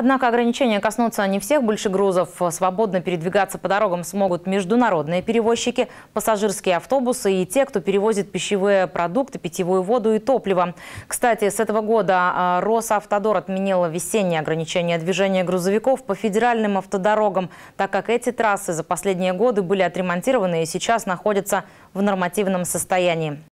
Однако ограничения коснутся не всех Больше грузов Свободно передвигаться по дорогам смогут международные перевозчики, пассажирские автобусы и те, кто перевозит пищевые продукты, питьевую воду и топливо. Кстати, с этого года а, Росавтодор отменила весенние ограничения движения грузовиков по федеральным автодорогам, так как эти трассы за последние годы были отремонтированы и сейчас находятся в нормативном состоянии.